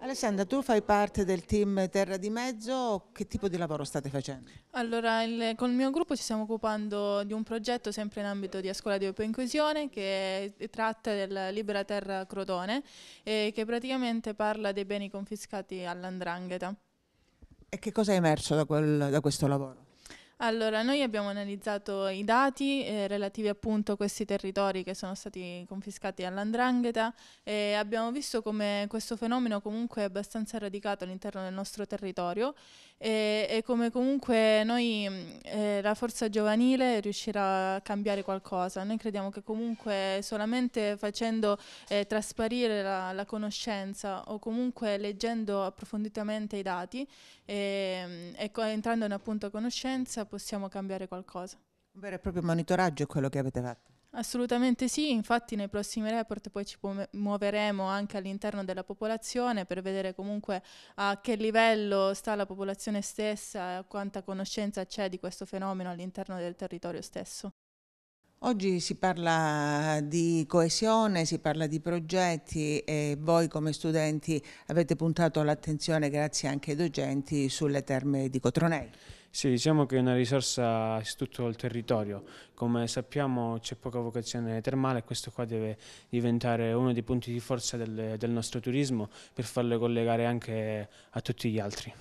Alessandra, tu fai parte del team Terra di Mezzo, che tipo di lavoro state facendo? Allora, il, con il mio gruppo ci stiamo occupando di un progetto sempre in ambito di Scuola di Open Inclusione che tratta della Libera Terra Crotone e che praticamente parla dei beni confiscati all'andrangheta. E che cosa è emerso da, quel, da questo lavoro? Allora, noi abbiamo analizzato i dati eh, relativi appunto a questi territori che sono stati confiscati all'andrangheta e abbiamo visto come questo fenomeno comunque è abbastanza radicato all'interno del nostro territorio e, e come comunque noi, mm, eh, la forza giovanile, riuscirà a cambiare qualcosa. Noi crediamo che comunque solamente facendo eh, trasparire la, la, conoscenza o comunque leggendo approfonditamente i dati ehm, e entrando in appunto a conoscenza possiamo cambiare qualcosa. Un vero e proprio monitoraggio è quello che avete fatto. Assolutamente sì, infatti nei prossimi report poi ci muoveremo anche all'interno della popolazione per vedere comunque a che livello sta la popolazione stessa e quanta conoscenza c'è di questo fenomeno all'interno del territorio stesso. Oggi si parla di coesione, si parla di progetti e voi come studenti avete puntato l'attenzione, grazie anche ai docenti, sulle terme di Cotronei. Sì, diciamo che è una risorsa su tutto il territorio. Come sappiamo c'è poca vocazione termale e questo qua deve diventare uno dei punti di forza del, del nostro turismo per farlo collegare anche a tutti gli altri.